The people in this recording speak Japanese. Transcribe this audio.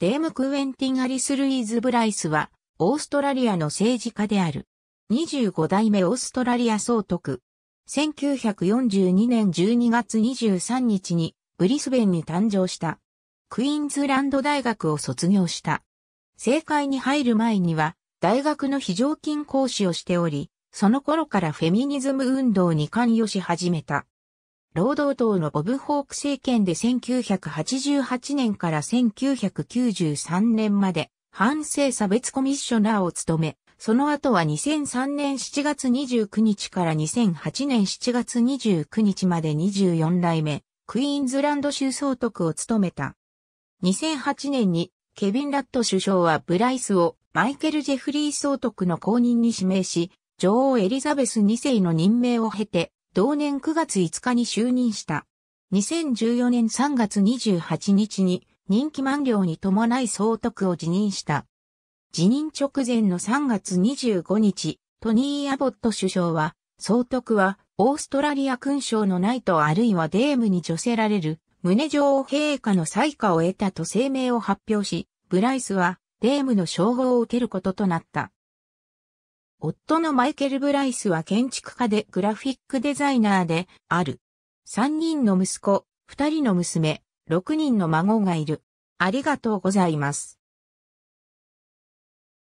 デーム・クウェンティン・アリス・ルイーズ・ブライスは、オーストラリアの政治家である。25代目オーストラリア総督。1942年12月23日に、ブリスベンに誕生した。クイーンズランド大学を卒業した。政界に入る前には、大学の非常勤講師をしており、その頃からフェミニズム運動に関与し始めた。労働党のボブ・ホーク政権で1988年から1993年まで反政差別コミッショナーを務め、その後は2003年7月29日から2008年7月29日まで24代目、クイーンズランド州総督を務めた。2008年にケビン・ラット首相はブライスをマイケル・ジェフリー総督の後任に指名し、女王エリザベス2世の任命を経て、同年9月5日に就任した。2014年3月28日に任期満了に伴い総督を辞任した。辞任直前の3月25日、トニー・アボット首相は、総督はオーストラリア勲章のないとあるいはデームに除せられる、胸女王陛下の採下を得たと声明を発表し、ブライスはデームの称号を受けることとなった。夫のマイケル・ブライスは建築家でグラフィックデザイナーである。三人の息子、二人の娘、六人の孫がいる。ありがとうございます。